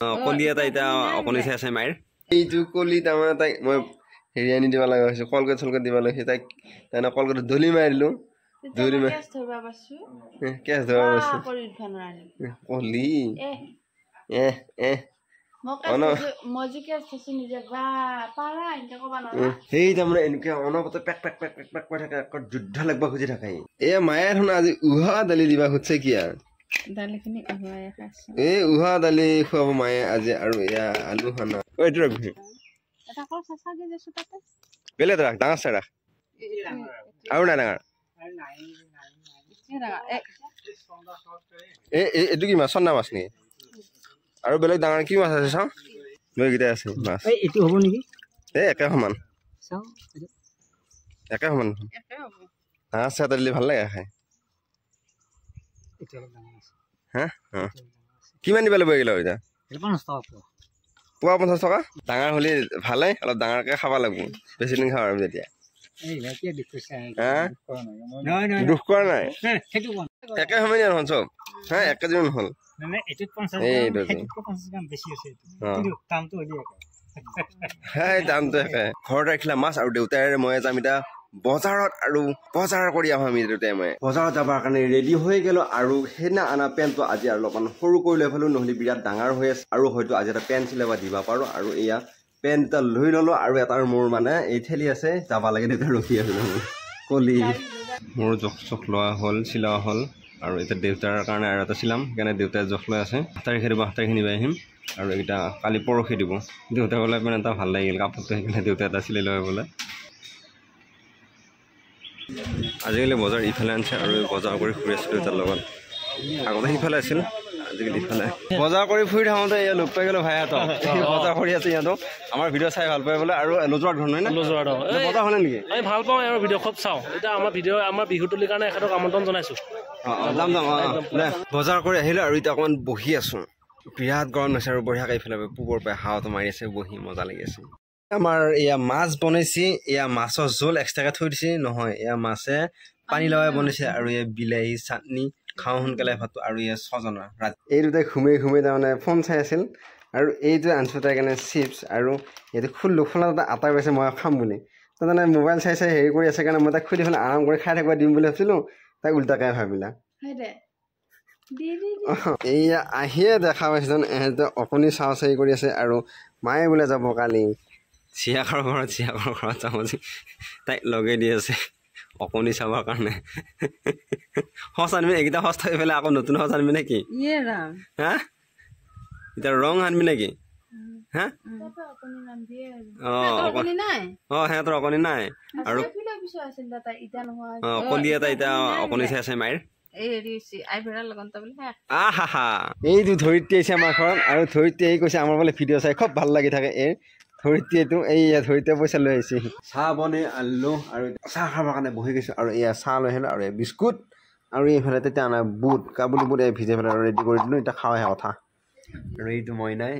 কলি কলি এটা তাৰমানে তাইক তাইক মই হেৰি আনি দিব লগা হৈছে যুদ্ধ লাগবা খুজি থাকে এ মায়ে শুনা আজি উহা দালি দিবা খুজিছে কি আৰু এই উহা দালি খুৱাব মায়ে আজি আৰু এয়া আলু খানা ঐ এইটো ৰাখ বেলেগ ৰাখ ডাঙৰ চাই ৰাখ আৰু নাই ডাঙৰ এই এইটো কি মাছ চন্দা মাছ নেকি আৰু বেলেগ ডাঙৰ কি মাছ আছে চাওঁ বেলেগ কেইটা আছে মাছ এইটো হ'ব নেকি এই একে সমান একে সমান ডাঙৰ চাই দালি ভাল লাগে খায় কিমান দিবা লাগিব এগিলা এটা পোৱা পঞ্চাছ টকা ডাঙৰ হ'লে ভালে অলপ ডাঙৰকে খাব লাগিব বেছি দিন খাওঁ যেতিয়া দুখ কৰা নাই একে সময় নহয় চব হা একেজন নহ'ল দামটো একে ঘৰত ৰাখিলা মাছ আৰু দেউতাৰে মই এটা আমি এটা বজাৰত আৰু বজাৰ কৰি আহোঁ আমি দুটাই মই বজাৰত যাবৰ কাৰণে ৰেডি হৈ গ'লো আৰু সেইদিনা অনা পেণ্টটো আজি আৰু অলপমান সৰু কৰি লৈ পালোঁ নহ'লে বিৰাট ডাঙৰ হৈ আছে আৰু হয়তো আজি এটা পেণ্ট চিলাব দিব পাৰোঁ আৰু এয়া পেণ্ট এটা লৈ ল'লোঁ আৰু এটাৰ মোৰ মানে এই ঠেলি আছে যাব লাগে দেউতা ৰখি আছিলে মোৰ কলি মোৰ জখ চখ লোৱা হ'ল চিলোৱা হ'ল আৰু এতিয়া দেউতাৰ কাৰণে আৰু এটা চিলাম সেইকাৰণে দেউতাই জখ লৈ আছে আঠ তাৰিখে দিব আঠ তাৰিখে নিব আহিম আৰু এইকেইটা কালি পৰহি দিব দেউতাই ক'লে পিনে এটা ভাল লাগিল কাপোৰটো সেইকাৰণে দেউতাই এটা চিলাই লৈ আহিবলৈ আজিকালি বজাৰ ইফালে আনিছে আৰু বজাৰ কৰি ফুৰি আছিলোঁ তাৰ লগত আগতে সিফালে আছিল আজিকালি ইফালে বজাৰ কৰি ফুৰি থাকোঁতে ইয়াত লগ পাই গ'লো ভাইহঁতক বজাৰ কৰি আছে ইহঁতক আমাৰ ভিডিঅ' চাই ভাল পাই বোলে আৰু এলোজোৱাৰ ধৰণ হয়নে বজাৰ হ'লে নেকি আমি ভাল পাওঁ আৰু ভিডিঅ' খুব চাওঁ এতিয়া আমাৰ ভিডিঅ' আমাৰ বিহুতলিৰ কাৰণে এখেতক আমন্ত্ৰণ জনাইছোঁ যাম যাম অঁ বজাৰ কৰি আহিলোঁ আৰু এতিয়া অকণমান বহি আছোঁ বিৰাট গৰম হৈছে আৰু বঢ়িয়াকৈ ইফালে পূবৰ পৰা হাৱাটো মাৰি আছে বহি মজা লাগি আছে আমাৰ এয়া মাছ বনাইছে এয়া মাছৰ জোল এক্সট্ৰাকে থৈ দিছে নহয় এয়া মাছে পানী লগাই বনাইছে আৰু এই বিলাহী চাটনি খাওঁ সোনকালে ভাতটো আৰু এই ছজনা ৰাতি এই দুটাই ঘূমেই ঘূমেই তাৰমানে ফোন চাই আছিল আৰু এইটো আনছো তাৰ কাৰণে চিপ্ছ আৰু এইটো খুলিলোঁ খোলা এটা আটা পাইছে মই খাম বুলি তাৰমানে মোবাইল চাই চাই হেৰি কৰি আছে কাৰণে মই তাক খুলি ফেলে আৰাম কৰি খাই থাকিব দিম বুলি ভাবিছিলোঁ তাক উল্টাকৈ ভাবিলা এইয়া আহিয়ে দেখা পাইছোঁ এহেঁতে অকণি চাওঁ চাৰি কৰি আছে আৰু মায়ে বোলে যাব কালি চিয়াকাৰ ঘৰত চিয়াকাৰ ঘৰত চামুচি তাইক লগাই দি আছে অকণি চাবৰ কাৰণে সঁচ আনিবি এইকেইটা সঁচ থাকি পেলাই আকৌ নতুন সঁচ আনিবি নেকি হা এতিয়া ৰং আনিবি নেকি এইটো ধৰিত্ৰী আহিছে আমাৰ ঘৰত আৰু ধৰিত্ৰী আহি কৈছে আমাৰ বোলে ভিডিঅ' চাই খুব ভাল লাগি থাকে এই ধৰিত্ৰী এইটো এই ধৰিত্ৰীয়ে পইচা লৈ আহিছে চাহ বনে আলু আৰু চাহ খাবৰ কাৰণে বহি গৈছোঁ আৰু এয়া চাহ লৈ আহিলোঁ আৰু বিস্কুট আৰু এইফালে তেতিয়া আনে বুট কাবুলি বুট এই ভিজাই পেলাই ৰেডি কৰি দিলোঁ এতিয়া খাওঁ খাওঁহে কথা আৰু এইটো মই নাই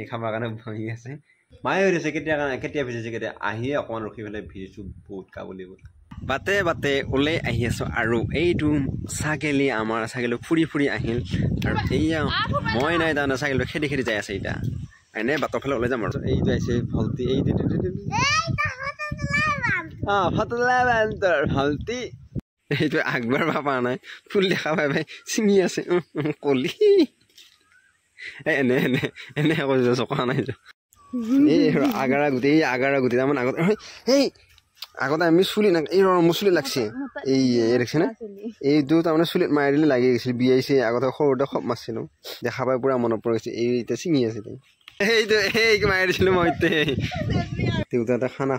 এই খাবৰ কাৰণে বহি আছে মায়ে হৈ দিছে কেতিয়া কাৰণে কেতিয়া ভিজিছে কেতিয়া আহিয়ে অকণমান ৰখি পেলাই ভিজিছোঁ বুট কাবুলি বুট বাটে বাটে ওলাই আহি আছোঁ আৰু এইটো ছাগলী আমাৰ ছাগলী ফুৰি ফুৰি আহিল আৰু এইয়া মই নাই তাৰমানে ছাগলী খেদি খেদি যাই আছে এতিয়া এনে বাটৰ ফালে ওলাই যাম আৰু এইটো আহিছে ভল্টি অঁ ফটলা বান্তৰ ভল্টি এইটো আগবাৰ ভাবা নাই ফুল দেখা পাই ভাই চিঙি আছে কলি এনে এনে এনে কৈ যাছ কোৱা নাই এই আগাৰা গুটি এই আগাৰা গুটি তাৰমানে আগতে এই আগতে আমি চুলি নাক এই ৰ মোৰ চুলিত লাগছে এই এই দেখিছেনে এইটো তাৰমানে চুলিত মাৰি দিলে লাগি গৈছিল বিয়াইছে আগতে সৰুতে খপ মাৰিছিলোঁ দেখা পাই পূৰা মনত পৰি গৈছে এই এতিয়া চিঙি আছিলে খানা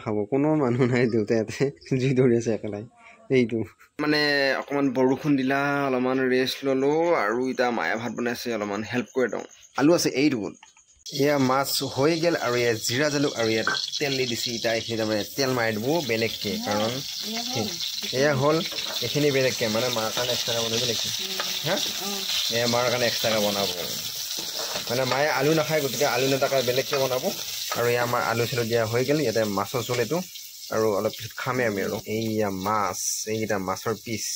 খাব কোনো মানুহ নাই দেউতাহঁতে জুই ধৰি আছে একেলাই এইটো মানে অকণমান বৰষুণ দিলা অলপমান ৰেষ্ট ললো আৰু এতিয়া মায়ে ভাত বনাইছে অলপমান হেল্প কৰি দিওঁ আলু আছে এইটোত এয়া মাছ হৈ গেল আৰু ইয়াত জিৰা জালুক আৰু ইয়াত তেল দি দিছে এতিয়া এইখিনি তাৰমানে তেল মাৰি দিব বেলেগকে কাৰণ এয়া হ'ল এইখিনি বেলেগকে মানে মাৰ কাৰণে এক্সট্ৰাকে বনাব নেকি হা এয়া মাৰ কাৰণে এক্সট্ৰাকে বনাব মানে মায়ে আলু নাখায় গতিকে আলু নেতাকে বেলেগকে বনাব আৰু ইয়াৰ আমাৰ আলু চালু দিয়া হৈ গ'ল ইয়াতে মাছৰ চোল এইটো আৰু অলপ পিছত খামেই আমি আৰু এইয়া মাছ এইকেইটা মাছৰ পিচ